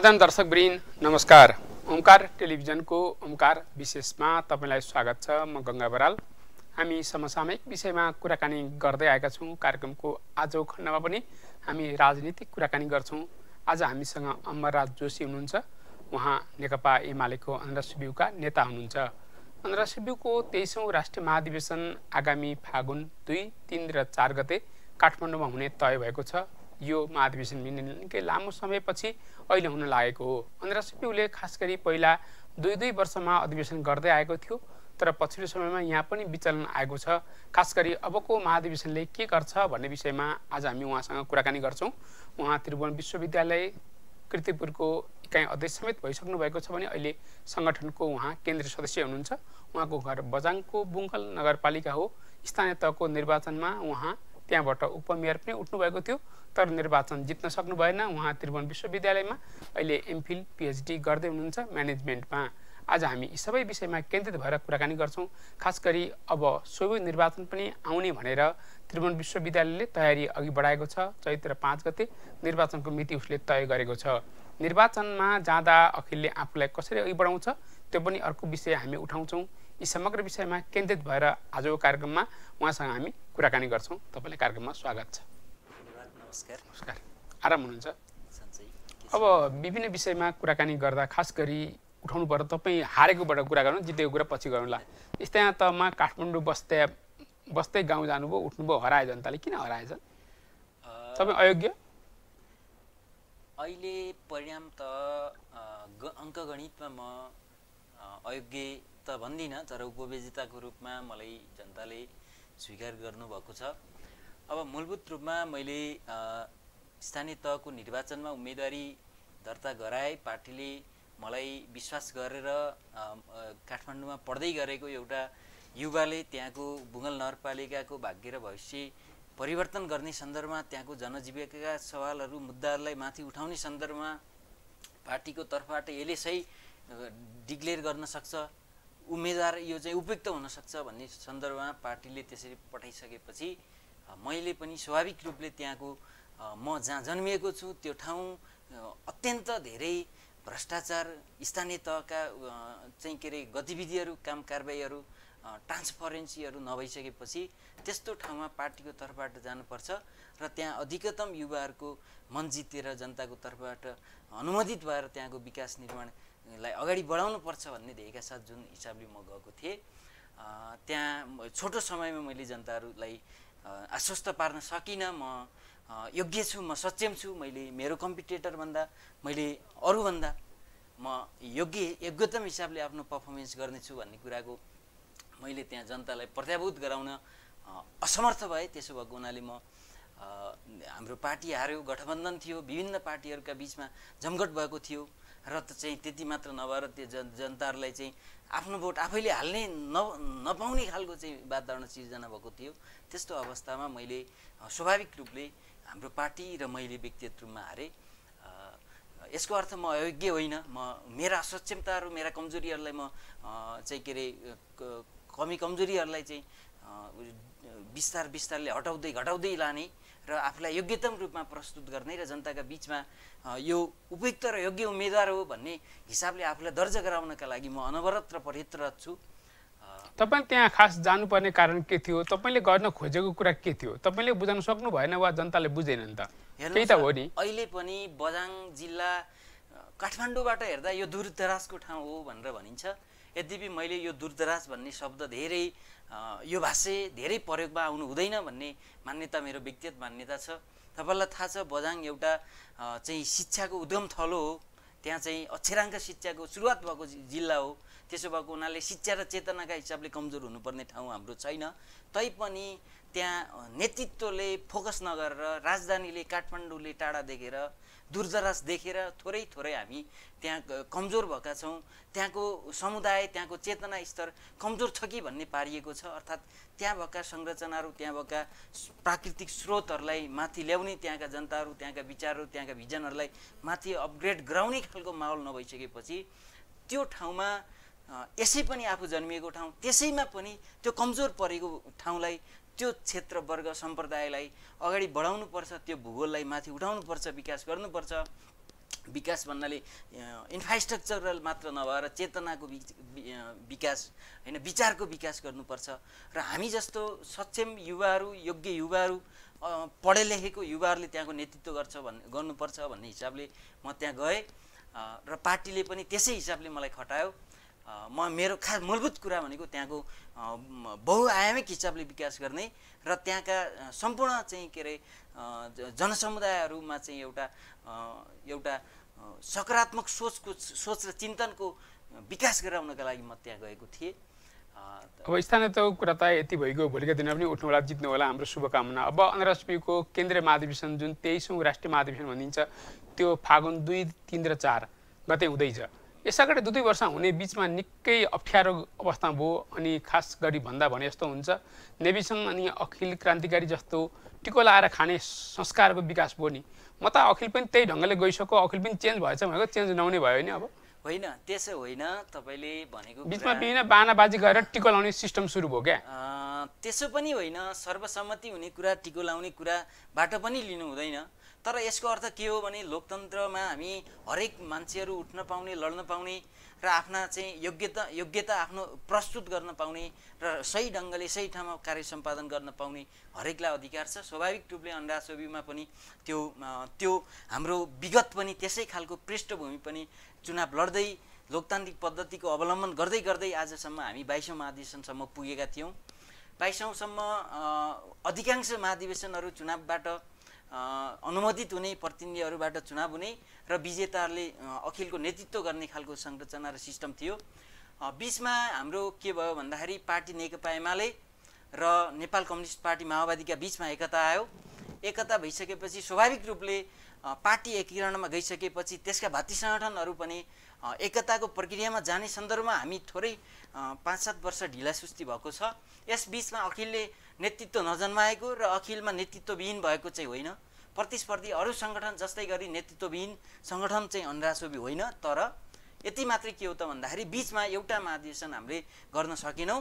साधन दर्शक ब्रिन नमस्कार ओमकार टेलिभिजनको ओमकार विशेषमा तपाईँलाई स्वागत छ म गङ्गा बराल हामी समसामयिक विषयमा कुराकानी गर्दै आएका छौँ कार्यक्रमको आज खण्डमा पनि हामी राजनीतिक कुराकानी गर्छौँ आज हामीसँग अमरराज जोशी हुनुहुन्छ उहाँ नेकपा एमालेको अनरासिबिउका नेता हुनुहुन्छ अनरासिबिउको तेइसौँ राष्ट्रिय महाधिवेशन आगामी फागुन दुई तिन र चार गते काठमाडौँमा हुने तय भएको छ यो महाधिवेशन निकै लामो समयपछि अहिले हुन लागेको हो उसले खास गरी पहिला दुई दुई वर्षमा अधिवेशन गर्दै आएको थियो तर पछिल्लो समयमा यहाँ पनि विचलन आएको छ खास गरी अबको महाधिवेशनले के गर्छ भन्ने विषयमा आज हामी उहाँसँग कुराकानी गर्छौँ उहाँ त्रिभुवन विश्वविद्यालय कृतिपुरको इकाइ अध्यक्ष समेत भइसक्नु भएको छ भने अहिले सङ्गठनको उहाँ केन्द्रीय सदस्य हुनुहुन्छ उहाँको घर बजाङको बुङ्कल नगरपालिका हो स्थानीय तहको निर्वाचनमा उहाँ त्यहाँबाट उपमेयर पनि उठ्नुभएको थियो तर निर्वाचन जित्न सक्नु भएन उहाँ त्रिभुवन विश्वविद्यालयमा अहिले एमफिल पिएचडी गर्दै हुनुहुन्छ म्यानेजमेन्टमा आज हामी यी सबै विषयमा केन्द्रित भएर कुराकानी गर्छौँ खास गरी अब सोभि निर्वाचन पनि आउने भनेर त्रिभुवन विश्वविद्यालयले तयारी अघि बढाएको छ चैत्र पाँच गते निर्वाचनको मिति उसले तय गरेको छ निर्वाचनमा जाँदा अखिलले आफूलाई कसरी अघि बढाउँछ त्यो पनि अर्को विषय हामी उठाउँछौँ यी समग्र विषयमा केन्द्रित भएर आजको कार्यक्रममा उहाँसँग हामी कुराकानी गर्छौँ तपाईँलाई कार्यक्रममा स्वागत छ नमस्कार नमस्कार आराम हुनुहुन्छ अब विभिन्न विषयमा कुराकानी गर्दा खास गरी उठाउनु पर्दा तपाईँ हारेकोबाट कुरा गर्नु जितेको कुरा पछि गरौँला म काठमाडौँ बस्दै बस्दै गाउँ जानुभयो उठ्नुभयो हराए जनताले किन हराएछ तपाईँ अयोग्य अहिले परिणाम त अङ्कगणितमा म अयोग्य त भन्दिनँ तर उपवेजिताको रूपमा मलाई जनताले स्वीकार गर्नुभएको छ अब मूलभूत रूपमा मैले स्थानीय तहको निर्वाचनमा उम्मेदवारी दर्ता गराए पार्टीले मलाई विश्वास गरेर काठमाडौँमा पढ्दै गरेको एउटा युवाले त्यहाँको बुङ्गल नगरपालिकाको भाग्य र भविष्य परिवर्तन गर्ने सन्दर्भमा त्यहाँको जनजीविकाका सवालहरू मुद्दाहरूलाई माथि उठाउने सन्दर्भमा पार्टीको तर्फबाट यसले सही डिक्लेयर गर्न सक्छ उम्मेदवार यो चाहिँ उपयुक्त हुनसक्छ भन्ने सन्दर्भमा पार्टीले त्यसरी पठाइसकेपछि मैले पनि स्वाभाविक रूपले त्यहाँको म जहाँ जन्मिएको छु त्यो ठाउँ अत्यन्त धेरै भ्रष्टाचार स्थानीय तहका चाहिँ के अरे गतिविधिहरू काम कारवाहीहरू ट्रान्सपरेन्सीहरू नभइसकेपछि त्यस्तो ठाउँमा पार्टीको तर्फबाट जानुपर्छ र त्यहाँ अधिकतम युवाहरूको मन जितेर जनताको तर्फबाट अनुमोदित भएर त्यहाँको विकास निर्माण लाई अगाडि बढाउनु पर्छ भन्ने ध्येयका साथ जुन हिसाबले म गएको थिएँ त्यहाँ छोटो समयमा मैले जनताहरूलाई आश्वस्त पार्न सकिनँ म योग्य छु म सक्षम छु मैले मेरो कम्पिटेटरभन्दा मैले अरूभन्दा म योग्य योग्यतम हिसाबले आफ्नो पर्फर्मेन्स गर्नेछु भन्ने कुराको मैले त्यहाँ जनतालाई प्रत्याभूत गराउन असमर्थ भएँ त्यसो भएको हुनाले म हाम्रो पार्टी हार्यो गठबन्धन थियो विभिन्न पार्टीहरूका बिचमा जमघट भएको थियो र त चाहिँ त्यति मात्र नभएर त्यो जन जनताहरूलाई चाहिँ आफ्नो भोट आफैले हाल्ने न नपाउने खालको चाहिँ वातावरण सिर्जना भएको थियो त्यस्तो अवस्थामा मैले स्वाभाविक रूपले हाम्रो पार्टी र मैले व्यक्तिगत रूपमा हारेँ यसको अर्थ म अयोग्य होइन म मेरा सक्षमताहरू मेरा कमजोरीहरूलाई म चाहिँ के अरे कमी कमजोरीहरूलाई चाहिँ बिस्तार बिस्तारले हटाउँदै घटाउँदै लाने र आफूलाई योग्यतम रूपमा प्रस्तुत गर्ने र जनताका बिचमा यो उपयुक्त र योग्य उम्मेद्वार हो भन्ने हिसाबले आफूलाई दर्जा गराउनका लागि म अनवरत र प्रयत्नरत छु तपाईँ त्यहाँ खास जानुपर्ने कारण के थियो तपाईँले गर्न खोजेको कुरा के थियो तपाईँले बुझाउन सक्नु भएन वा जनताले बुझेनन् त त्यही त हो नि अहिले पनि बजाङ जिल्ला काठमाडौँबाट हेर्दा यो दूरदराजको ठाउँ हो भनेर भनिन्छ यद्यपि मैले यो दूरदराज भन्ने शब्द धेरै यो भाषे धेरै प्रयोगमा आउनु हुँदैन भन्ने मान्यता मेरो व्यक्तिगत मान्यता छ तपाईँलाई थाहा छ बझाङ एउटा चाहिँ शिक्षाको उद्गम थलो हो त्यहाँ चाहिँ अक्षराङ्क शिक्षाको सुरुवात भएको जिल्ला हो त्यसो भएको हुनाले शिक्षा र चेतनाका हिसाबले कमजोर हुनुपर्ने ठाउँ हाम्रो छैन तैपनि त्यहाँ नेतृत्वले फोकस नगरेर राजधानीले काठमाडौँले टाढा देखेर दुर्दराज देखेर थोरै थोरै हामी त्यहाँ कमजोर भएका छौँ त्यहाँको समुदाय त्यहाँको चेतना स्तर कमजोर छ कि भन्ने पारिएको छ अर्थात् त्यहाँ भएका संरचनाहरू त्यहाँ भएका प्राकृतिक स्रोतहरूलाई माथि ल्याउने त्यहाँका जनताहरू त्यहाँका विचारहरू त्यहाँका भिजनहरूलाई माथि अपग्रेड गराउने खालको माहौल नभइसकेपछि त्यो ठाउँमा यसै पनि आफू जन्मिएको ठाउँ त्यसैमा पनि त्यो कमजोर परेको ठाउँलाई त्यो क्षेत्र वर्ग सम्प्रदायलाई अगाडि बढाउनुपर्छ त्यो भूगोललाई माथि उठाउनुपर्छ विकास गर्नुपर्छ विकास भन्नाले इन्फ्रास्ट्रक्चरल मात्र नभएर चेतनाको विकास होइन विचारको विकास गर्नुपर्छ र हामी जस्तो सक्षम युवाहरू योग्य युवाहरू पढे लेखेको युवाहरूले त्यहाँको नेतृत्व गर्छ भन् गर्नुपर्छ भन्ने हिसाबले म त्यहाँ गएँ र पार्टीले पनि त्यसै हिसाबले मलाई खटायो म मेरो खास मूलभूत कुरा भनेको त्यहाँको बहुआयामिक हिसाबले विकास गर्ने र त्यहाँका सम्पूर्ण चाहिँ के अरे जनसमुदायहरूमा चाहिँ एउटा एउटा सकारात्मक सोचको सोच र चिन्तनको विकास गराउनका लागि म त्यहाँ गएको थिएँ अब स्थानीय तहको कुरा त यति भइगयो भोलिका दिनमा पनि उठ्नु होला जित्नु होला हाम्रो शुभकामना अब अन्तर्राष्ट्रियको केन्द्रीय महाधिवेशन जुन तेइसौँ राष्ट्रिय महाधिवेशन भनिन्छ त्यो फागुन दुई तिन र चार गते हुँदैछ यसैगरी दुई दुई वर्ष हुने बिचमा निकै अप्ठ्यारो अवस्था भयो अनि खास गरी भन्दा भने यस्तो हुन्छ नेभीसँग अनि अखिल क्रान्तिकारी जस्तो टिको लाएर खाने संस्कारको विकास भयो नि म त अखिल पनि त्यही ढङ्गले गइसक्यो अखिल पनि चेन्ज भएछ भनेको चेन्ज नहुने भयो नि अब होइन त्यसो होइन तपाईँले भनेको बिचमा विभिन्न बानाबाजी गरेर टिको लाउने सिस्टम सुरु भयो क्या त्यसो पनि होइन सर्वसम्मति हुने कुरा टिको लाउने कुराबाट पनि लिनु हुँदैन तर यसको अर्थ के हो भने लोकतन्त्रमा हामी हरेक मान्छेहरू उठ्न पाउने लड्न पाउने र आफ्ना चाहिँ योग्यता योग्यता आफ्नो प्रस्तुत गर्न पाउने र सही ढङ्गले सही ठाउँमा कार्य सम्पादन गर्न पाउने हरेकलाई अधिकार छ स्वाभाविक रूपले अन्डासोबीमा पनि त्यो त्यो हाम्रो विगत पनि त्यसै खालको पृष्ठभूमि पनि चुनाव लड्दै लोकतान्त्रिक पद्धतिको अवलम्बन गर्दै गर्दै आजसम्म हामी बाइसौँ महाधिवेशनसम्म पुगेका थियौँ बाइसौँसम्म अधिकांश महाधिवेशनहरू चुनावबाट अनुमोदित हुने प्रतिनिधिहरूबाट चुनाव हुने र विजेताहरूले अखिलको नेतृत्व गर्ने खालको संरचना र सिस्टम थियो बिचमा हाम्रो के भयो भन्दाखेरि पार्टी नेकपा एमाले र नेपाल कम्युनिस्ट पार्टी माओवादीका बिचमा एकता आयो एकता भइसकेपछि स्वाभाविक रूपले पार्टी एकीकरणमा गइसकेपछि त्यसका भाती सङ्गठनहरू पनि एकताको प्रक्रियामा जाने सन्दर्भमा हामी थोरै पाँच सात वर्ष ढिलासुस्ती भएको छ यस बिचमा अखिलले नेतृत्व नजन्माएको र अखिलमा नेतृत्वविहीन भएको चाहिँ होइन प्रतिस्पर्धी अरू सङ्गठन जस्तै गरी नेतृत्वविहीन सङ्गठन चाहिँ अन्डासोबी होइन तर यति मात्रै के हो त भन्दाखेरि बिचमा एउटा महाधिवेशन हामीले गर्न सकेनौँ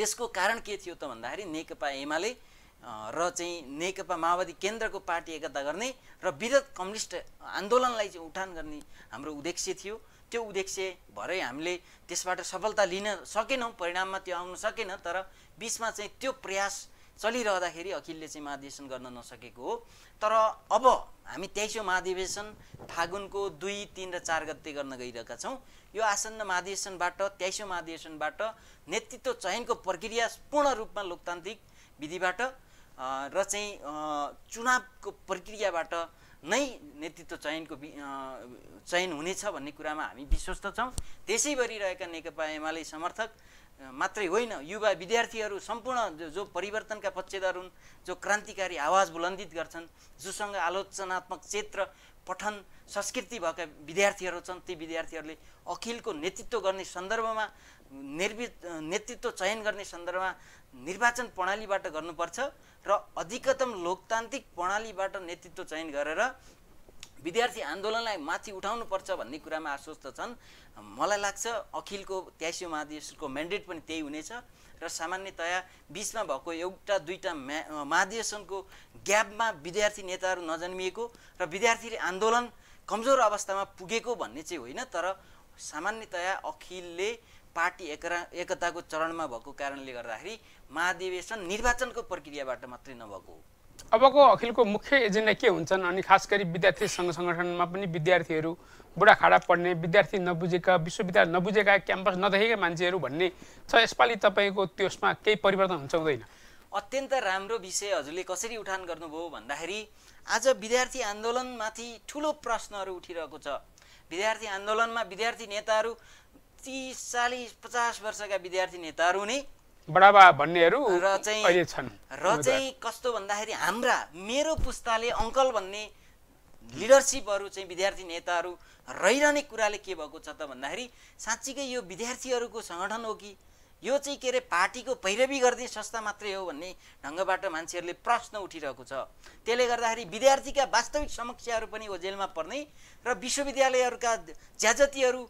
त्यसको कारण के थियो त भन्दाखेरि नेकपा एमाले र चाहिँ नेकपा माओवादी केन्द्रको पार्टी एकता गर्ने र विरत कम्युनिस्ट आन्दोलनलाई चाहिँ उठान गर्ने हाम्रो उद्देश्य थियो त्यो उद्देश्य भरै हामीले त्यसबाट सफलता लिन सकेनौँ परिणाममा त्यो आउन सकेन तर बिचमा चाहिँ त्यो प्रयास चलिरहँदाखेरि अखिलले चाहिँ महाधिवेशन गर्न नसकेको हो तर अब हामी तेइसौँ महाधिवेशन फागुनको दुई तिन र चार गते गर्न गइरहेका छौँ यो आसन्न महाधिवेशनबाट तेइसौँ महाधिवेशनबाट नेतृत्व चयनको प्रक्रिया पूर्ण रूपमा लोकतान्त्रिक विधिबाट र चाहिँ चुनावको प्रक्रियाबाट नै नेतृत्व चयनको चयन हुनेछ भन्ने कुरामा हामी विश्वस्त छौँ त्यसै गरिरहेका नेकपा एमाले समर्थक मात्रै होइन युवा विद्यार्थीहरू सम्पूर्ण जो जो परिवर्तनका पक्षधर हुन् जो क्रान्तिकारी आवाज बुलन्दित गर्छन् जोसँग आलोचनात्मक क्षेत्र पठन संस्कृति भएका विद्यार्थीहरू छन् ती विद्यार्थीहरूले अखिलको नेतृत्व गर्ने सन्दर्भमा निर्वि नेतृत्व चयन गर्ने सन्दर्भमा निर्वाचन प्रणालीबाट गर्नुपर्छ र अधिकतम लोकतान्त्रिक प्रणालीबाट नेतृत्व चयन गरेर विद्यार्थी आन्दोलनलाई माथि उठाउनुपर्छ भन्ने कुरामा आश्वस्त छन् मलाई लाग्छ अखिलको त्यासी महाधिवेशनको म्यान्डेट पनि त्यही हुनेछ र सामान्यतया बिचमा भएको एउटा दुईवटा म्या महाधिवेशनको ग्यापमा विद्यार्थी नेताहरू नजन्मिएको र विद्यार्थीले आन्दोलन कमजोर अवस्थामा पुगेको भन्ने चाहिँ होइन तर सामान्यतया अखिलले पार्टी एकरा एकताको चरणमा भएको कारणले गर्दाखेरि महाधिवेशन निर्वाचनको प्रक्रियाबाट मात्रै नभएको हो अबको अखिलको मुख्य एजेन्डा के हुन्छन् अनि खास गरी विद्यार्थी सङ्घ सङ्गठनमा पनि विद्यार्थीहरू बुढाखाडा पढ्ने विद्यार्थी नबुझेका विश्वविद्यालय नबुझेका क्याम्पस नदेखेका मान्छेहरू भन्ने छ यसपालि तपाईँको त्यसमा केही परिवर्तन हुन्छ हुँदैन अत्यन्त राम्रो विषय हजुरले कसरी उठान गर्नुभयो भन्दाखेरि आज विद्यार्थी आन्दोलनमाथि ठुलो प्रश्नहरू उठिरहेको छ विद्यार्थी आन्दोलनमा विद्यार्थी नेताहरू तिस चालिस पचास वर्षका विद्यार्थी नेताहरू नै बडाबा भन्नेहरू अहिले छन् र चाहिँ कस्तो भन्दाखेरि हाम्रा मेरो पुस्ताले अङ्कल भन्ने लिडरसिपहरू चाहिँ विद्यार्थी नेताहरू रहिरहने कुराले के भएको छ त भन्दाखेरि साँच्चीकै यो विद्यार्थीहरूको सङ्गठन हो कि यो चाहिँ के अरे पार्टीको पैरवी गर्ने संस्था मात्रै हो भन्ने ढङ्गबाट मान्छेहरूले प्रश्न उठिरहेको छ त्यसले गर्दाखेरि विद्यार्थीका वास्तविक समस्याहरू पनि ओजेलमा पर्ने र विश्वविद्यालयहरूका ज्याजतीहरू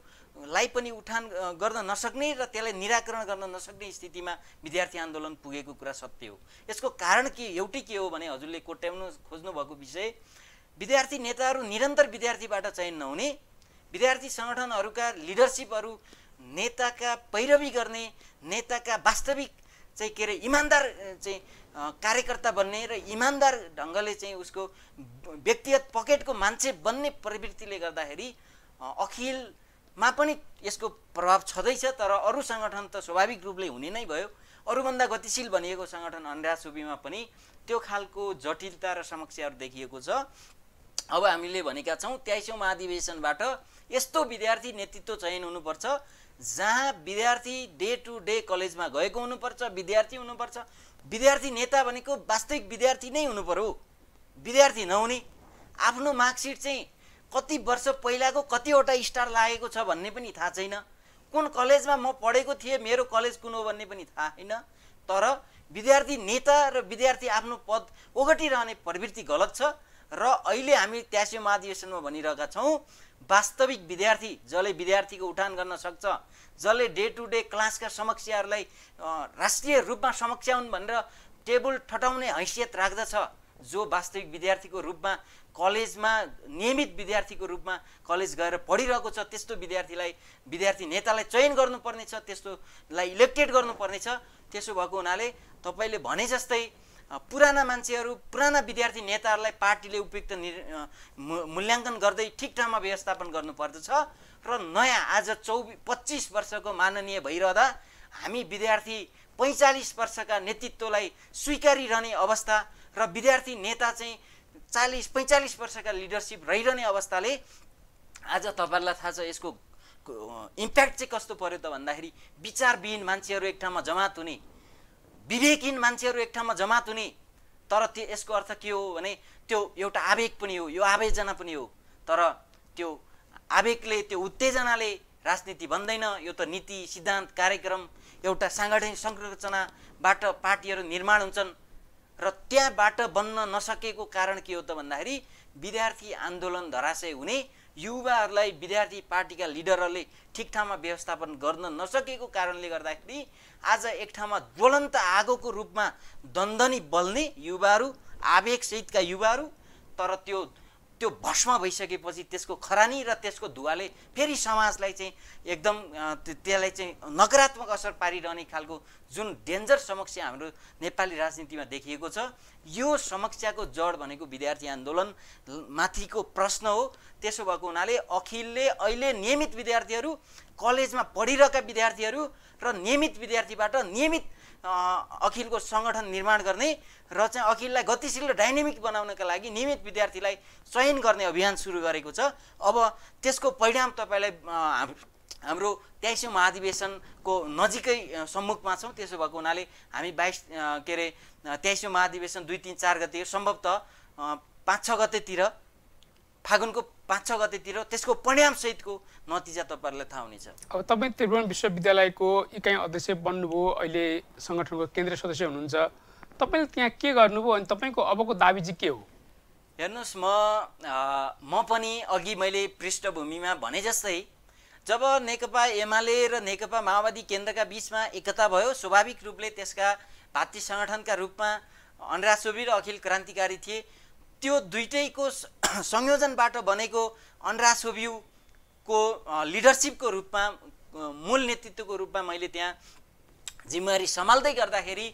लाई पनि उठान गर्न नसक्ने र त्यसलाई निराकरण गर्न नसक्ने स्थितिमा विद्यार्थी आन्दोलन पुगेको कुरा सत्य हो यसको कारण के एउटै के हो भने हजुरले कोट्याउनु खोज्नुभएको विषय विद्यार्थी नेताहरू निरन्तर विद्यार्थीबाट चयन नहुने विद्यार्थी सङ्गठनहरूका लिडरसिपहरू नेताका पैरवी गर्ने नेताका वास्तविक चाहिँ के अरे इमान्दार चाहिँ कार्यकर्ता बन्ने र इमान्दार ढङ्गले चाहिँ उसको व्यक्तिगत पकेटको मान्छे बन्ने प्रवृत्तिले गर्दाखेरि अखिल मा पनि यसको प्रभाव छँदैछ तर अरू सङ्गठन त स्वाभाविक रूपले हुने नै भयो अरूभन्दा गतिशील भनिएको सङ्गठन अन्डा सुबीमा पनि त्यो खालको जटिलता र समस्याहरू देखिएको छ अब हामीले भनेका छौँ तेइसौँ महाधिवेशनबाट यस्तो विद्यार्थी नेतृत्व चयन हुनुपर्छ जहाँ विद्यार्थी डे टु डे कलेजमा गएको हुनुपर्छ विद्यार्थी हुनुपर्छ विद्यार्थी नेता भनेको वास्तविक विद्यार्थी नै हुनु पऱ्यो विद्यार्थी नहुने आफ्नो मार्कसिट चाहिँ कति वर्ष पहिलाको कतिवटा स्टार लागेको छ भन्ने पनि थाहा छैन कुन कलेजमा म पढेको थिएँ मेरो कलेज कुन हो भन्ने पनि थाहा छैन तर विद्यार्थी नेता र विद्यार्थी आफ्नो पद ओगटिरहने प्रवृत्ति गलत छ र अहिले हामी त्यास्यो महाधिवेशनमा भनिरहेका छौँ वास्तविक विद्यार्थी जसले विद्यार्थीको उठान गर्न सक्छ जसले डे टु डे क्लासका समस्याहरूलाई राष्ट्रिय रूपमा समस्या हुन् भनेर टेबल ठटाउने हैसियत राख्दछ जो वास्तविक विद्यार्थीको रूपमा कलेजमा नियमित विद्यार्थीको रूपमा कलेज गएर पढिरहेको छ त्यस्तो विद्यार्थीलाई विद्यार्थी नेतालाई चयन गर्नुपर्नेछ त्यस्तोलाई इलेक्टेड गर्नुपर्नेछ त्यसो भएको हुनाले तपाईँले भने जस्तै पुराना मान्छेहरू पुराना विद्यार्थी नेताहरूलाई पार्टीले उपयुक्त निर् मूल्याङ्कन गर्दै ठिक ठाउँमा व्यवस्थापन गर्नुपर्दछ र नयाँ आज चौबिस पच्चिस वर्षको माननीय भइरहँदा हामी विद्यार्थी पैँचालिस वर्षका नेतृत्वलाई स्वीकारिरहने अवस्था र विद्यार्थी नेता चाहिँ चालिस पैँचालिस वर्षका लिडरसिप रहिरहने अवस्थाले आज तपाईँहरूलाई थाहा छ यसको इम्प्याक्ट चाहिँ कस्तो पऱ्यो त भन्दाखेरि विचारविहीन मान्छेहरू एक ठाउँमा जमात हुने विवेकहीन मान्छेहरू एक ठाउँमा जमात हुने तर त्यो यसको अर्थ के हो भने त्यो एउटा आवेग पनि हो यो आवेजना पनि हो तर त्यो आवेगले त्यो उत्तेजनाले राजनीति बन्दैन यो त नीति सिद्धान्त कार्यक्रम एउटा साङ्गठनिक संरचनाबाट पार्टीहरू निर्माण हुन्छन् र त्यहाँबाट बन्न नसकेको कारण के हो त भन्दाखेरि विद्यार्थी आन्दोलन धराशय हुने युवाहरूलाई विद्यार्थी पार्टीका लिडरहरूले ठिक ठाउँमा व्यवस्थापन गर्न नसकेको कारणले गर्दाखेरि आज एक ठाउँमा ज्वलन्त आगोको रूपमा दन्दनी बल्ने युवाहरू आवेगसहितका युवाहरू तर त्यो त्यो भस्म भइसकेपछि त्यसको खरानी र त्यसको धुवाले फेरि समाजलाई चाहिँ एकदम त्यसलाई चाहिँ नकारात्मक असर पारिरहने खालको जुन डेन्जर समस्या हाम्रो नेपाली राजनीतिमा देखिएको छ यो समस्याको जड भनेको विद्यार्थी आन्दोलन माथिको प्रश्न हो त्यसो भएको हुनाले अखिलले अहिले नियमित विद्यार्थीहरू कलेजमा पढिरहेका विद्यार्थीहरू र नियमित विद्यार्थीबाट नियमित अखिलको सङ्गठन निर्माण गर्ने र चाहिँ अखिललाई गतिशील र डाइनेमिक बनाउनका लागि नियमित विद्यार्थीलाई चयन गर्ने अभियान सुरु गरेको छ अब त्यसको परिणाम तपाईँलाई हाम्रो तेइसौँ महाधिवेशनको नजिकै सम्मुखमा छौँ त्यसो भएको हुनाले हामी बाइस के अरे तेइसौँ महाधिवेशन दुई तिन चार गते सम्भवतः पाँच छ गतेतिर फागुनको पाँच छ गतेतिर त्यसको परिणामसहितको नतिजा तपाईँहरूलाई थाहा हुनेछ अब तपाईँ त्रिभुवन विश्वविद्यालयको इकाइ अध्यक्ष बन्नुभयो अहिले सङ्गठनको केन्द्रीय सदस्य हुनुहुन्छ तपाईँले त्यहाँ के गर्नुभयो अनि तपाईँको अबको दाबी चाहिँ के हो हेर्नुहोस् म म पनि अघि मैले पृष्ठभूमिमा भने जस्तै जब नेकपा एमाले र नेकपा माओवादी केन्द्रका बिचमा एकता भयो स्वाभाविक रूपले त्यसका भातृ सङ्गठनका रूपमा अनुराज अखिल क्रान्तिकारी थिए त्यो दुइटैको संयोजनबाट बनेको अन्ड्रासोभ्यूको लिडरसिपको रूपमा मूल नेतृत्वको रूपमा मैले त्यहाँ जिम्मेवारी सम्हाल्दै गर्दाखेरि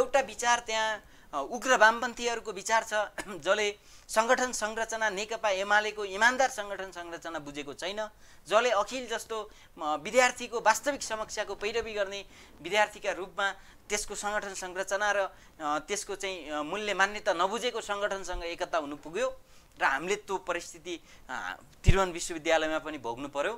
एउटा विचार त्यहाँ उग्र वामपन्थीहरूको विचार छ जसले सङ्गठन संरचना नेकपा एमालेको इमान्दार सङ्गठन संरचना बुझेको छैन जसले अखिल जस्तो विद्यार्थीको वास्तविक समस्याको पैरवी गर्ने विद्यार्थीका रूपमा त्यसको सङ्गठन संरचना र त्यसको चाहिँ मूल्य मान्यता नबुझेको सङ्गठनसँग एकता हुनु पुग्यो र हामीले त्यो परिस्थिति त्रिभुवन विश्वविद्यालयमा पनि भोग्नु पर्यो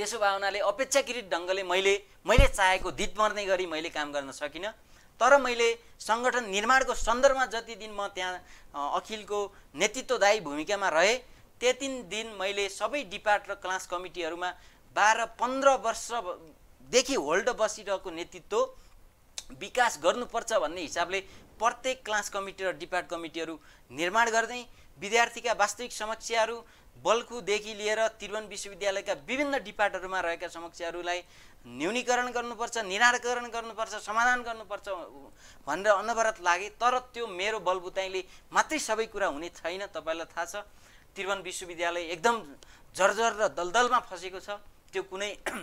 त्यसो भावनाले अपेक्षाकृत ढङ्गले मैले मैले चाहेको धित मर्ने गरी मैले काम गर्न सकिनँ तर मैले सङ्गठन निर्माणको सन्दर्भमा जति दिन म त्यहाँ अखिलको नेतृत्वदायी भूमिकामा रहेँ त्यति दिन मैले सबै डिपार्ट र क्लास कमिटीहरूमा बाह्र पन्ध्र वर्षदेखि होल्ड बसिरहेको नेतृत्व विकास गर्नुपर्छ भन्ने हिसाबले प्रत्येक क्लास कमिटी र डिपार्ट कमिटीहरू निर्माण गर्दै विद्यार्थीका वास्तविक समस्याहरू बल्कुदेखि लिएर त्रिभुवन विश्वविद्यालयका विभिन्न डिपार्टहरूमा रहेका समस्याहरूलाई न्यूनीकरण गर्नुपर्छ निराकरण गर्नुपर्छ समाधान गर्नुपर्छ भनेर अनवरत लागे तर त्यो मेरो बलबुताइले मात्रै सबै कुरा हुने छैन तपाईँलाई थाहा छ त्रिभुवन विश्वविद्यालय एकदम जर्जर र दलदलमा फँसेको छ त्यो कुनै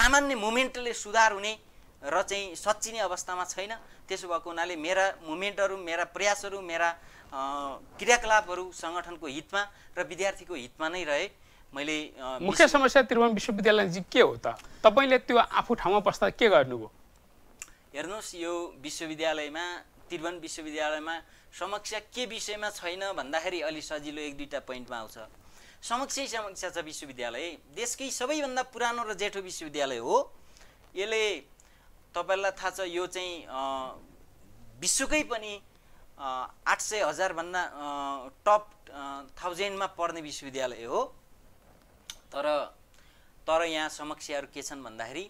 सामान्य मुमेन्टले सुधार हुने र चाहिँ सचिने अवस्थामा छैन त्यसो भएको हुनाले मेरा मुमेन्टहरू मेरा प्रयासहरू मेरा क्रियाकलापहरू सङ्गठनको हितमा र विद्यार्थीको हितमा नै रहे मैले मुख्य समस्या त्रिभुवन विश्वविद्यालय के हो त तपाईँले त्यो आफू ठाउँमा बस्दा के गर्नुभयो हेर्नुहोस् यो विश्वविद्यालयमा त्रिभुवन विश्वविद्यालयमा समस्या के विषयमा छैन भन्दाखेरि अलि सजिलो एक दुईवटा पोइन्टमा आउँछ समक्ष समस्या छ विश्वविद्यालय देशकै सबैभन्दा पुरानो र जेठो विश्वविद्यालय हो यसले तपाईँलाई थाहा छ यो चाहिँ विश्वकै पनि आठ सय हजारभन्दा टप थाउजन्डमा पर्ने विश्वविद्यालय हो तर तर यहाँ समस्याहरू के छन् भन्दाखेरि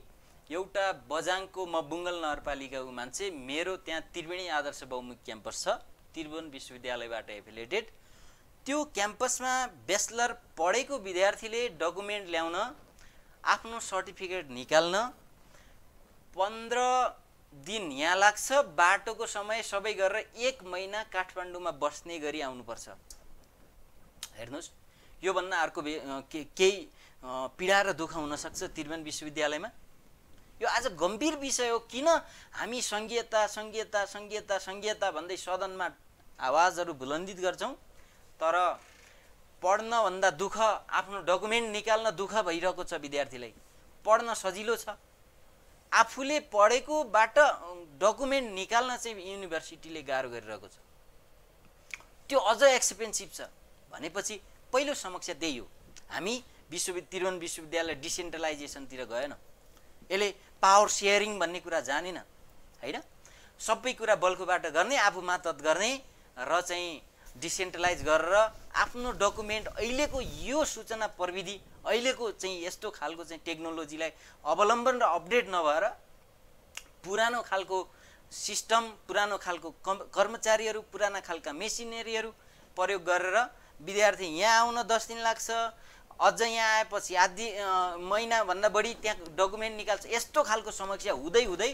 एउटा बजाङको म बुङ्गल नगरपालिकाको मान्छे मेरो त्यहाँ त्रिवेणी आदर्श बहुमुख क्याम्पस छ त्रिभुवन विश्वविद्यालयबाट एफिलेटेड त्यो क्याम्पसमा ब्याचलर पढेको विद्यार्थीले डकुमेन्ट ल्याउन आफ्नो सर्टिफिकेट निकाल्न पन्ध्र दिन यहाँ लाग्छ बाटोको समय सबै गरेर एक महिना काठमाडौँमा बस्ने गरी आउनुपर्छ हेर्नुहोस् योभन्दा अर्को केही पीडा र दुःख हुनसक्छ त्रिभुवन विश्वविद्यालयमा यो आज गम्भीर विषय हो किन हामी सङ्घीयता सङ्घीयता सङ्घीयता सङ्घीयता भन्दै सदनमा आवाजहरू बुलन्दित गर्छौँ तर पढ्नभन्दा दुःख आफ्नो डकुमेन्ट निकाल्न दुःख भइरहेको छ विद्यार्थीलाई पढ्न सजिलो छ आफूले पढेकोबाट डकुमेन्ट निकाल्न चाहिँ युनिभर्सिटीले गाह्रो गरिरहेको छ त्यो अझ एक्सपेन्सिभ छ भनेपछि पहिलो समस्या त्यही हो हामी विश्व त्रिभुवन विश्वविद्यालय डिसेन्ट्रलाइजेसनतिर गएन यसले पावर सेयरिङ भन्ने कुरा जानेन होइन सबै कुरा बल्कोबाट गर्ने आफू मातत गर्ने र चाहिँ डिसेन्ट्रलाइज गरेर आफ्नो डकुमेन्ट अहिलेको यो सूचना प्रविधि अहिलेको चाहिँ यस्तो खालको चाहिँ टेक्नोलोजीलाई अवलम्बन र अपडेट नभएर पुरानो खालको सिस्टम पुरानो खालको कर्मचारीहरू पुराना खालका मेसिनेरीहरू प्रयोग गरेर विद्यार्थी यहाँ आउन दस दिन लाग्छ अझ यहाँ आएपछि आधी महिनाभन्दा बढी त्यहाँ डकुमेन्ट निकाल्छ यस्तो खालको समस्या हुँदै हुँदै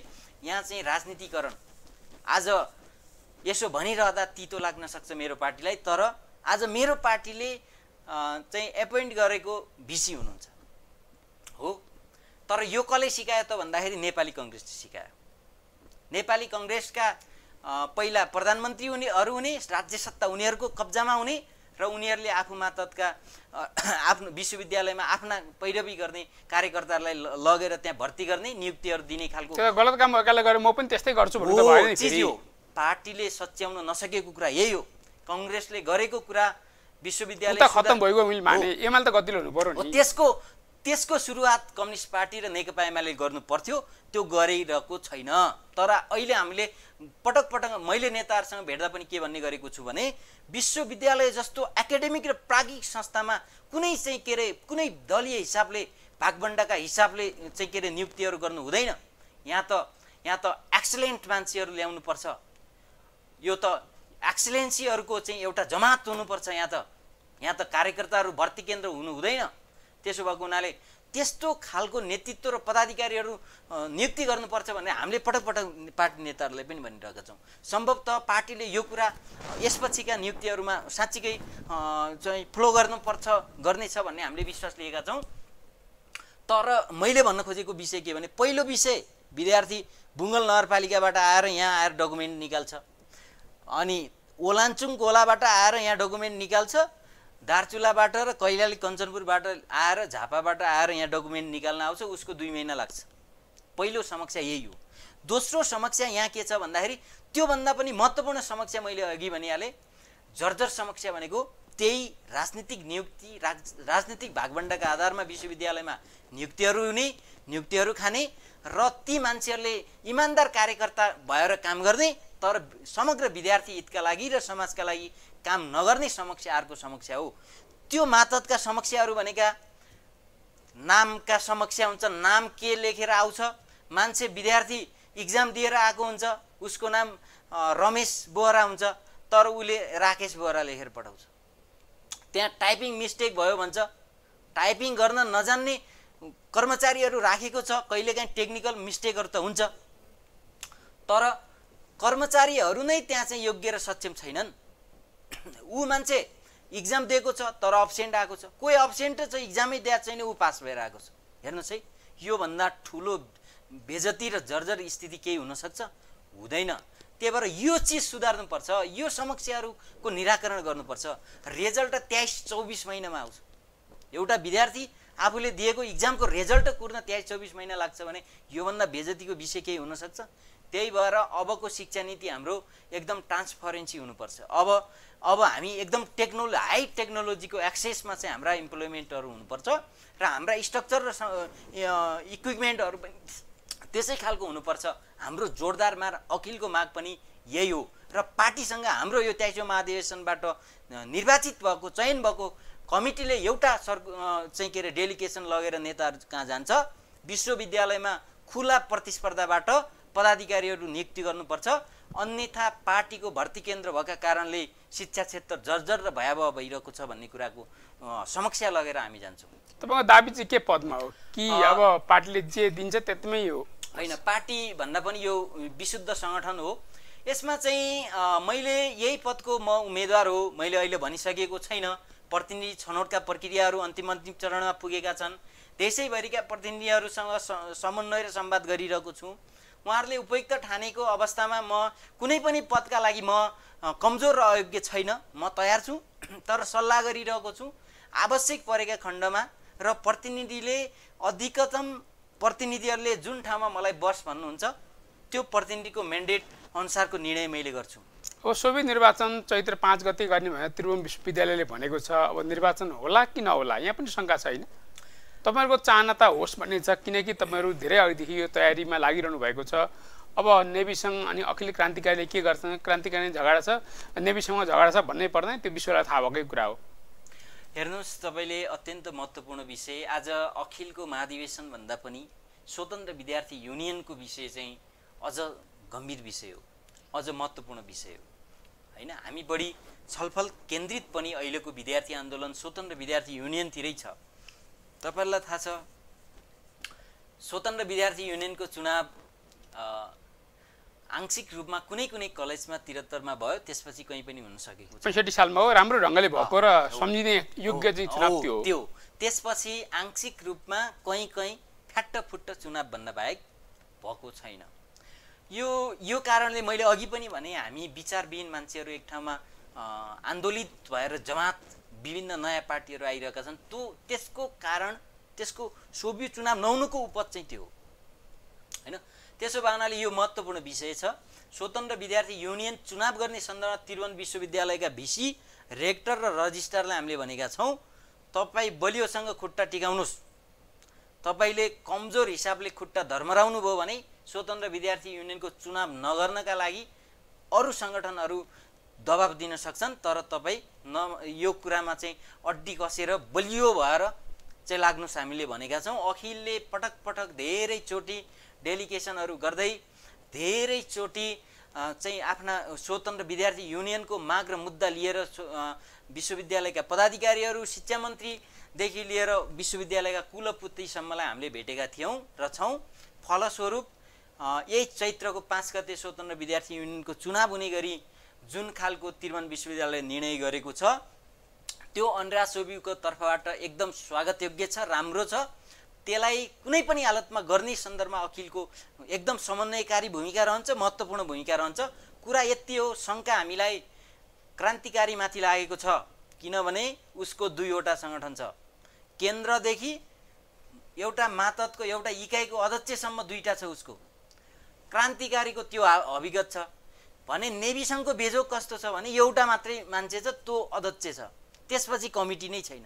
यहाँ चाहिँ राजनीतिकरण आज यसो भनिरहँदा तितो लाग्न सक्छ मेरो पार्टीलाई तर आज मेरो पार्टीले चाहिँ एपोइन्ट गरेको भिसी हुनुहुन्छ हो तर यो कसले सिकायो त भन्दाखेरि नेपाली कङ्ग्रेसले सिकायो नेपाली कङ्ग्रेसका पहिला प्रधानमन्त्री हुने अरू हुने राज्य सत्ता उनीहरूको कब्जामा हुने र उनीहरूले आफूमा तत्का आफ्नो विश्वविद्यालयमा आफ्ना पैरवी गर्ने कार्यकर्ताहरूलाई लगेर त्यहाँ भर्ती गर्ने नियुक्तिहरू दिने खालको गलत काम भएकाले गरेर म पनि त्यस्तै गर्छु हो पार्टीले सच्याउन नसकेको कुरा यही हो कङ्ग्रेसले गरेको कुरा विश्वविद्यालय भइगयो त्यसको त्यसको सुरुवात कम्युनिस्ट पार्टी र नेकपा एमाले गर्नु पर्थ्यो त्यो गरिरहेको छैन तर अहिले हामीले पटक पटक मैले नेताहरूसँग भेट्दा पनि के भन्ने गरेको छु भने विश्वविद्यालय जस्तो एकाडेमिक र प्राज्ञिक संस्थामा कुनै चाहिँ के अरे कुनै दलीय हिसाबले भागभण्डाका हिसाबले चाहिँ के अरे नियुक्तिहरू गर्नु हुँदैन यहाँ त यहाँ त एक्सलेन्ट मान्छेहरू ल्याउनुपर्छ यो त एक्सलेन्सीहरूको चाहिँ एउटा जमात हुनुपर्छ यहाँ त यहाँ त कार्यकर्ताहरू भर्ती केन्द्र हुनु हुँदैन त्यसो भएको हुनाले त्यस्तो खालको नेतृत्व र पदाधिकारीहरू नियुक्ति गर्नुपर्छ भनेर हामीले पटक पटक पार्टी नेताहरूलाई पनि भनिरहेका छौँ सम्भवतः पार्टीले यो कुरा यसपछिका नियुक्तिहरूमा साँच्चीकै चाहिँ फ्लो गर्नुपर्छ गर्नेछ भन्ने हामीले विश्वास लिएका छौँ तर मैले भन्न खोजेको विषय के भने पहिलो विषय विद्यार्थी बुङ्गल नगरपालिकाबाट आएर यहाँ आएर डकुमेन्ट निकाल्छ अनि ओलाञ्चुङ गोलाबाट आएर यहाँ डकुमेन्ट निकाल्छ दार्चुलाबाट र कैलाली कञ्चनपुरबाट आएर झापाबाट आएर यहाँ डकुमेन्ट निकाल्न आउँछ उसको दुई महिना लाग्छ पहिलो समस्या यही हो दोस्रो समस्या यहाँ के छ भन्दाखेरि त्योभन्दा पनि महत्त्वपूर्ण समस्या मैले अघि भनिहालेँ जर्जर समस्या भनेको त्यही राजनीतिक नियुक्ति राज राजनीतिक भागभण्डाका आधारमा विश्वविद्यालयमा नियुक्तिहरू हुने नियुक्तिहरू खाने र ती मान्छेहरूले इमान्दार कार्यकर्ता भएर काम गर्ने तर समग्र विद्यार्थी हितका लागि र समाजका लागि काम नगर्ने समस्या अर्को समस्या हो त्यो मातहतका समस्याहरू भनेका नामका समस्या हुन्छ नाम के लेखेर आउँछ मान्छे विद्यार्थी इक्जाम दिएर आएको हुन्छ उसको नाम रमेश बोहरा हुन्छ तर उसले राकेश बोहरा लेखेर पठाउँछ त्यहाँ टाइपिङ मिस्टेक भयो भन्छ टाइपिङ गर्न नजान्ने कर्मचारीहरू राखेको छ कहिलेकाहीँ टेक्निकल मिस्टेकहरू त हुन्छ तर कर्मचारीहरू नै त्यहाँ चाहिँ योग्य र सक्षम छैनन् ऊ मान्छे इक्जाम दिएको छ तर अब्सेन्ट आएको छ कोही अब्सेन्ट छ इक्जामै दिएको छैन ऊ पास भएर आएको छ हेर्नुहोस् है योभन्दा ठुलो बेजती र जर्जर स्थिति केही हुनसक्छ हुँदैन त्यही भएर यो चिज सुधार्नुपर्छ यो समस्याहरूको निराकरण गर्नुपर्छ रिजल्ट तेइस चौबिस महिनामा आउँछ एउटा विद्यार्थी आफूले दिएको इक्जामको रिजल्ट कुर्न तेइस चौबिस महिना लाग्छ भने योभन्दा बेजतीको विषय केही हुनसक्छ त्यही भएर अबको शिक्षा नीति हाम्रो एकदम ट्रान्सपरेन्सी हुनुपर्छ अब अब हामी एकदम टेक्नोलो हाई टेक्नोलोजीको एक्सेसमा चाहिँ हाम्रा इम्प्लोइमेन्टहरू हुनुपर्छ र हाम्रा स्ट्रक्चर र इक्विपमेन्टहरू पनि त्यसै खालको हुनुपर्छ हाम्रो जोरदार मार अखिलको माग पनि यही हो र पार्टीसँग हाम्रो यो त्याइसौँ महाधिवेशनबाट निर्वाचित भएको चयन भएको कमिटीले एउटा सर चाहिँ के अरे डेलिगेसन लगेर नेताहरू कहाँ जान्छ विश्वविद्यालयमा खुला प्रतिस्पर्धाबाट पदाधिकारीहरू नियुक्ति गर्नुपर्छ अन्यथा पार्टीको भर्ती केन्द्र भएका कारणले शिक्षा क्षेत्र जर्जर र भयावह भइरहेको छ भन्ने कुराको समस्या लगेर हामी जान्छौँ तपाईँको दाबी चाहिँ के पदमा हो कि अब पार्टीले जे दिन्छ त्यतिमै हो होइन पार्टी भन्दा पनि यो विशुद्ध सङ्गठन हो यसमा चाहिँ मैले यही पदको म उम्मेदवार हो मैले अहिले भनिसकेको छैन प्रतिनिधि छनौटका प्रक्रियाहरू अन्तिम अन्तिम चरणमा पुगेका छन् देशैभरिका प्रतिनिधिहरूसँग समन्वय र संवाद गरिरहेको छु उहाँहरूले उपयुक्त ठानेको अवस्थामा म कुनै पनि पदका लागि म कमजोर र अयोग्य छैन म तयार छु तर सल्लाह गरिरहेको छु आवश्यक परेका खण्डमा र प्रतिनिधिले अधिकतम प्रतिनिधिहरूले जुन ठाउँमा मलाई बस भन्नुहुन्छ त्यो प्रतिनिधिको मेन्डेट अनुसारको निर्णय मैले गर्छु हो सोभि निर्वाचन चैत्र पाँच गते गर्ने भनेर त्रिभुवन विश्वविद्यालयले भनेको छ अब निर्वाचन होला कि नहोला यहाँ पनि शङ्का छैन तपाईँहरूको चाहना त होस् भन्ने छ किनकि तपाईँहरू धेरै अघिदेखि यो तयारीमा लागिरहनु भएको छ अब नेभीसँग अनि अखिल क्रान्तिकारीले के गर्छन् क्रान्तिकारी झगडा छ नेभीसँग झगडा छ भन्नै पर्दैन त्यो विश्वलाई थाहा भएकै कुरा हो हेर्नुहोस् तपाईँले अत्यन्त महत्त्वपूर्ण विषय आज अखिलको महाधिवेशनभन्दा पनि स्वतन्त्र विद्यार्थी युनियनको विषय चाहिँ अझ गम्भीर विषय हो अझ महत्त्वपूर्ण विषय हो होइन हामी बढी छलफल केन्द्रित पनि अहिलेको विद्यार्थी आन्दोलन स्वतन्त्र विद्यार्थी युनियनतिरै छ तपाईँहरूलाई थाहा छ स्वतन्त्र विद्यार्थी युनियनको चुनाव आंशिक रूपमा कुनै कुनै कलेजमा त्रिहत्तरमा भयो त्यसपछि कहीँ पनि हुन सकेको पैँसठी सालमा हो राम्रो ढङ्गले भएको र सम्झिने योग्य चाहिँ चुनाव त्यो त्यसपछि आंशिक रूपमा कहीँ कहीँ फ्याट्ट फुट्ट चुनाव भन्न बाहेक भएको छैन यो यो कारणले मैले अघि पनि भने हामी विचारविहीन मान्छेहरू एक ठाउँमा आन्दोलित भएर जमात विभिन्न नयाँ पार्टीहरू आइरहेका छन् त्यो त्यसको कारण त्यसको सोभि चुनाव नहुनुको उपज चाहिँ त्यो हो होइन त्यसो भावनाले यो महत्त्वपूर्ण विषय छ स्वतन्त्र विद्यार्थी युनियन चुनाव गर्ने सन्दर्भमा त्रिभुवन विश्वविद्यालयका भिसी रेक्टर र रजिस्ट्रारलाई हामीले भनेका छौँ तपाईँ बलियोसँग खुट्टा टिकाउनुहोस् तपाईँले कमजोर हिसाबले खुट्टा धर्मराउनु भयो भने स्वतन्त्र विद्यार्थी युनियनको चुनाव नगर्नका लागि अरू सङ्गठनहरू दबाब दिन सक्छन् तर तपाईँ न यो कुरामा चाहिँ अड्डी कसेर बलियो भएर चाहिँ लाग्नुहोस् हामीले भनेका छौँ अखिलले पटक पटक धेरैचोटि डेलिकेसनहरू गर्दै धेरैचोटि चाहिँ आफ्ना स्वतन्त्र विद्यार्थी युनियनको माग र मुद्दा लिएर विश्वविद्यालयका पदाधिकारीहरू शिक्षा मन्त्रीदेखि लिएर विश्वविद्यालयका कुलपुतीसम्मलाई हामीले भेटेका थियौँ र छौँ फलस्वरूप यही चैत्रको पाँच गते स्वतन्त्र विद्यार्थी युनियनको चुनाव हुने गरी जुन खालको त्रिभुवन विश्वविद्यालयले निर्णय गरेको छ त्यो अनरा सोबीको तर्फबाट एकदम स्वागतयोग्य छ राम्रो छ त्यसलाई कुनै पनि हालतमा गर्ने सन्दर्भमा अखिलको एकदम समन्वयकारी भूमिका रहन्छ महत्त्वपूर्ण भूमिका रहन्छ कुरा यति हो शङ्का हामीलाई क्रान्तिकारीमाथि लागेको छ किनभने उसको दुईवटा सङ्गठन छ केन्द्रदेखि एउटा मातहतको एउटा इकाइको अध्यक्षसम्म दुईवटा छ उसको क्रान्तिकारीको त्यो अभिगत छ भने नेभीसँगको बेजोग कस्तो छ भने एउटा मात्रै मान्छे छ त्यो अध्यक्ष छ त्यसपछि कमिटी नै छैन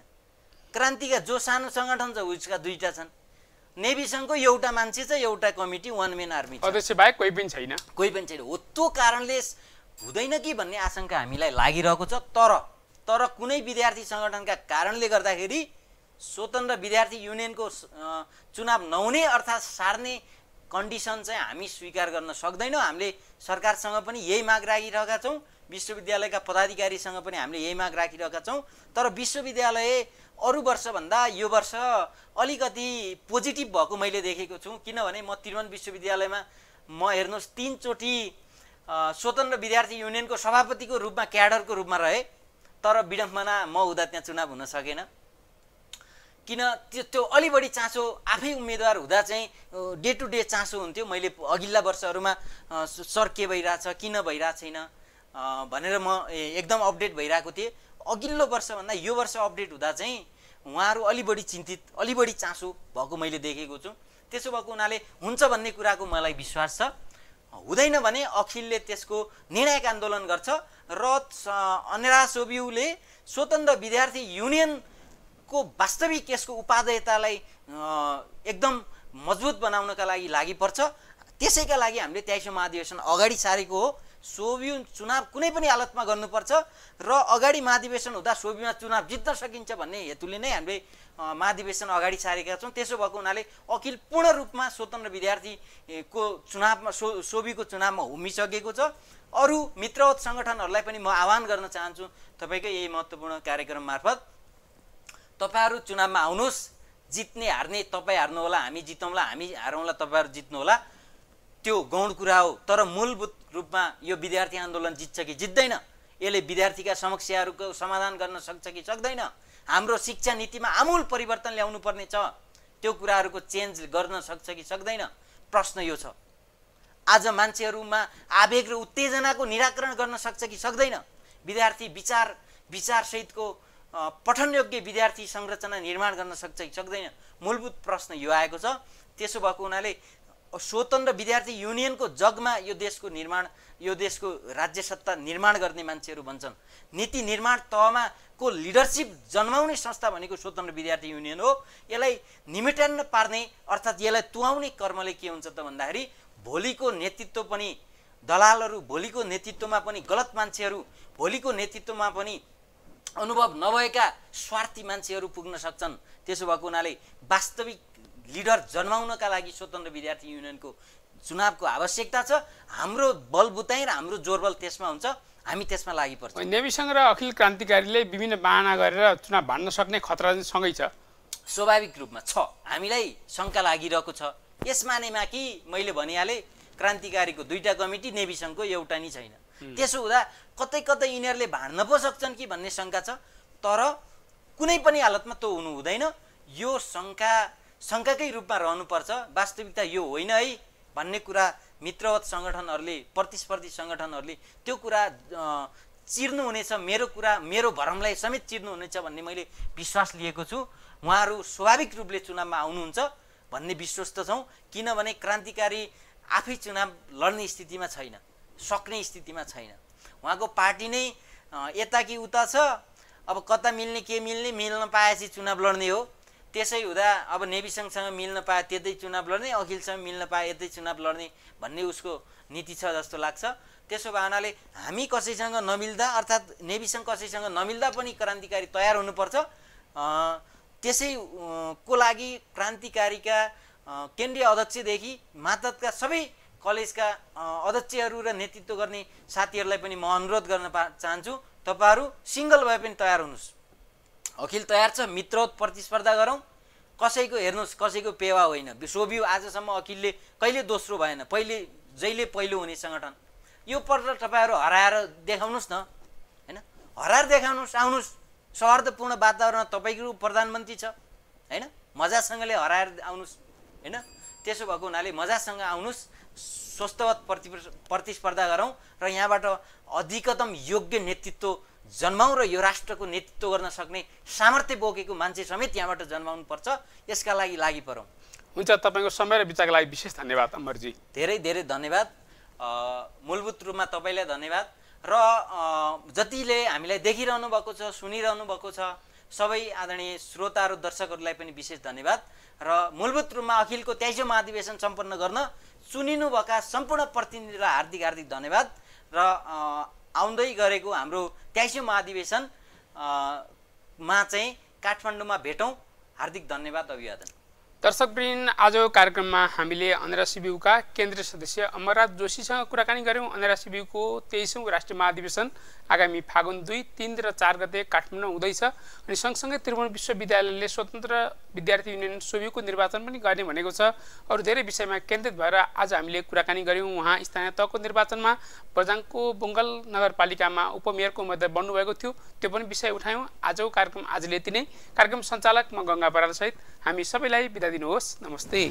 क्रान्तिका जो सानो सङ्गठन छ उसका दुईवटा छन् नेभीसँगको एउटा मान्छे छ एउटा कमिटी वान मेन आर्मी अध्यक्ष बाहेक कोही पनि छैन कोही पनि छैन हो त्यो कारणले हुँदैन कि भन्ने आशंका हामीलाई लागिरहेको छ तर तर कुनै विद्यार्थी सङ्गठनका कारणले गर्दाखेरि स्वतन्त्र विद्यार्थी युनियनको चुनाव नहुने अर्थात् सार्ने कन्डिसन चाहिँ हामी स्वीकार गर्न सक्दैनौँ हामीले सरकारसँग पनि यही माग राखिरहेका छौँ विश्वविद्यालयका पदाधिकारीसँग पनि हामीले यही माग राखिरहेका छौँ तर विश्वविद्यालय अरू वर्षभन्दा यो वर्ष अलिकति पोजिटिभ भएको मैले देखेको छु किनभने म त्रिभुवन विश्वविद्यालयमा म हेर्नुहोस् तिनचोटि स्वतन्त्र विद्यार्थी युनियनको सभापतिको रूपमा क्याडरको रूपमा रहेँ तर विडम्बना म हुँदा त्यहाँ चुनाव हुन सकेन किन त्यो त्यो अलि बढी चासो आफै उम्मेदवार हुँदा चाहिँ डे टु डे चासो हुन्थ्यो मैले अघिल्ला वर्षहरूमा सर के भइरहेछ किन भइरहेको छैन भनेर म एकदम अपडेट भइरहेको थिएँ अघिल्लो वर्षभन्दा यो वर्ष अपडेट हुँदा चाहिँ उहाँहरू अलि बढी चिन्तित अलि बढी चासो भएको मैले देखेको छु त्यसो भएको हुनाले हुन्छ भन्ने कुराको मलाई विश्वास छ हुँदैन भने अखिलले त्यसको निर्णायक आन्दोलन गर्छ र अन्यरा सोब्यूले स्वतन्त्र विद्यार्थी युनियन को वास्तविक यसको उपादेयतालाई एकदम मजबुत बनाउनका लागि लागि पर्छ त्यसैका लागि हामीले तेइसौँ महाधिवेशन अगाडि सारेको हो सोभि चुनाव कुनै पनि हालतमा गर्नुपर्छ र अगाडि महाधिवेशन हुँदा सोबीमा चुनाव जित्न सकिन्छ भन्ने हेतुले नै हामीले महाधिवेशन अगाडि सारेका छौँ त्यसो भएको हुनाले अखिल पूर्ण रूपमा स्वतन्त्र विद्यार्थीको चुनावमा सो सोभिको चुनावमा हुमिसकेको छ अरू मित्रवत सङ्गठनहरूलाई पनि म आह्वान गर्न चाहन्छु तपाईँकै यही महत्त्वपूर्ण कार्यक्रम मार्फत तपाईँहरू चुनावमा आउनुहोस् जित्ने हार्ने तपाईँ हार्नुहोला हामी जितौँला हामी हारौँला तपाईँहरू होला त्यो गौण कुरा हो तर मूलभूत रूपमा यो विद्यार्थी आन्दोलन जित्छ कि जित्दैन यसले विद्यार्थीका समस्याहरूको समाधान गर्न सक्छ कि सक्दैन हाम्रो शिक्षा नीतिमा आमूल परिवर्तन ल्याउनु पर्ने छ त्यो कुराहरूको चेन्ज गर्न सक्छ कि सक्दैन प्रश्न यो छ आज मान्छेहरूमा आवेग र उत्तेजनाको निराकरण गर्न सक्छ कि सक्दैन विद्यार्थी विचार विचारसहितको पठन योग्य विद्यार्थी संरचना निर्माण गर्न सक्छ कि सक्दैन मूलभूत प्रश्न यो आएको छ त्यसो भएको हुनाले स्वतन्त्र विद्यार्थी युनियनको जगमा यो देशको निर्माण यो देशको राज्य सत्ता निर्माण गर्ने मान्छेहरू भन्छन् नीति निर्माण तहमा को लिडरसिप जन्माउने संस्था भनेको स्वतन्त्र विद्यार्थी युनियन हो यसलाई निमेटान्न पार्ने अर्थात् यसलाई तुवाउने कर्मले के हुन्छ त भन्दाखेरि भोलिको नेतृत्व पनि दलालहरू भोलिको नेतृत्वमा पनि गलत मान्छेहरू भोलिको नेतृत्वमा पनि अनुभव नभएका स्वार्थी मान्छेहरू पुग्न सक्छन् त्यसो भएको हुनाले वास्तविक लिडर जन्माउनका लागि स्वतन्त्र विद्यार्थी युनियनको चुनावको आवश्यकता छ हाम्रो बलबुताइ र हाम्रो जोरबल त्यसमा हुन्छ हामी त्यसमा लागि पर्छ नेमीसँग र अखिल क्रान्तिकारीले विभिन्न बाहना गरेर चुनाव भान्न सक्ने खतरा चाहिँ सँगै छ स्वाभाविक रूपमा छ हामीलाई शङ्का लागिरहेको छ यस मानेमा कि मैले भनिहालेँ क्रान्तिकारीको दुईवटा कमिटी नेभी एउटा नै छैन त्यसो हुँदा कतै कतै यिनीहरूले भाँड्न पो सक्छन् कि भन्ने शङ्का छ तर कुनै पनि हालतमा त्यो हुनु हुँदैन यो शङ्का शङ्काकै रूपमा रहनुपर्छ वास्तविकता यो होइन है भन्ने कुरा मित्रवत सङ्गठनहरूले प्रतिस्पर्धी सङ्गठनहरूले त्यो कुरा चिर्नुहुनेछ मेरो कुरा मेरो भरमलाई समेत चिर्नुहुनेछ भन्ने मैले विश्वास लिएको छु उहाँहरू स्वाभाविक रूपले चुनावमा आउनुहुन्छ भन्ने विश्वस्त छौँ किनभने क्रान्तिकारी आफै चुनाव लड्ने स्थितिमा छैन सक्ने स्थितिमा छैन उहाँको पार्टी नै यता कि उता छ अब कता मिल्ने के मिल्ने मिल्न पाएपछि चुनाव लड्ने हो त्यसै हुँदा अब नेभीसँगसँग मिल्न पाए त्यतै चुनाव लड्ने अखिलसँग मिल्न पाए यतै चुनाव लड्ने भन्ने उसको नीति छ जस्तो लाग्छ त्यसो भावनाले हामी कसैसँग नमिल्दा अर्थात् नेभीसँग कसैसँग नमिल्दा पनि क्रान्तिकारी तयार हुनुपर्छ त्यसै को लागि क्रान्तिकारीका केन्द्रीय अध्यक्षदेखि मातका सबै कलेजका अध्यक्षहरू र नेतृत्व गर्ने साथीहरूलाई पनि म अनुरोध गर्न पा चाहन्छु तपाईँहरू सिङ्गल भए पनि तयार हुनुहोस् अखिल तयार छ मित्रवत प्रतिस्पर्धा गरौँ कसैको हेर्नुहोस् कसैको पेवा होइन सोभियो आजसम्म अखिलले कहिले दोस्रो भएन पहिले जहिले पहिलो हुने सङ्गठन यो पल्ट तपाईँहरू हराएर देखाउनुहोस् न होइन हराएर देखाउनुहोस् आउनुहोस् सौहार्दपूर्ण वातावरण तपाईँको प्रधानमन्त्री छ होइन मजासँगले हराएर आउनुहोस् होइन त्यसो भएको हुनाले मजासँग आउनुहोस् स्वस्थवत प्रति प्रतिस्पर्धा गरौँ र यहाँबाट अधिकतम योग्य नेतृत्व जन्माउँ र यो राष्ट्रको नेतृत्व गर्न सक्ने सामर्थ्य बोकेको मान्छे समेत यहाँबाट जन्माउनु पर्छ यसका लागि लागि परौँ हुन्छ तपाईँको समय र विचारको लागि विशेष धन्यवाद अमरजी धेरै धेरै धन्यवाद मूलभूत रूपमा तपाईँलाई धन्यवाद र जतिले हामीलाई देखिरहनु भएको छ सुनिरहनु भएको छ सबै आदरणीय श्रोता र दर्शकहरूलाई पनि विशेष धन्यवाद र मूलभूत रूपमा अखिलको तेइसौँ महाधिवेशन सम्पन्न गर्न चुनिनुभएका सम्पूर्ण प्रतिनिधिलाई हार्दिक हार्दिक धन्यवाद र आउँदै गरेको हाम्रो तेइसौँ मा चाहिँ काठमाडौँमा भेटौँ हार्दिक धन्यवाद अभिवादन दर्शकवृन्द आज कार्यक्रममा हामीले अन्धरासी बिउका केन्द्रीय सदस्य अमरराज जोशीसँग कुराकानी गऱ्यौँ अन्धरासी बिउको तेइसौँ राष्ट्रिय महाधिवेशन आगामी फागुन दुई तिन र चार गते काठमाडौँ हुँदैछ अनि सँगसँगै त्रिभुवन विश्वविद्यालयले स्वतन्त्र विद्यार्थी युनियन सोभिको निर्वाचन पनि गर्ने भनेको छ अरू धेरै विषयमा केन्द्रित भएर आज हामीले कुराकानी गऱ्यौँ उहाँ स्थानीय तहको निर्वाचनमा बजाङको बुङ्गल नगरपालिकामा उपमेयरको उम्मेद्वार बन्नुभएको थियो त्यो पनि विषय उठायौँ आजको कार्यक्रम आज यति नै कार्यक्रम सञ्चालक म गङ्गा बरालसहित हामी सबैलाई विदा दिनुहोस् नमस्ते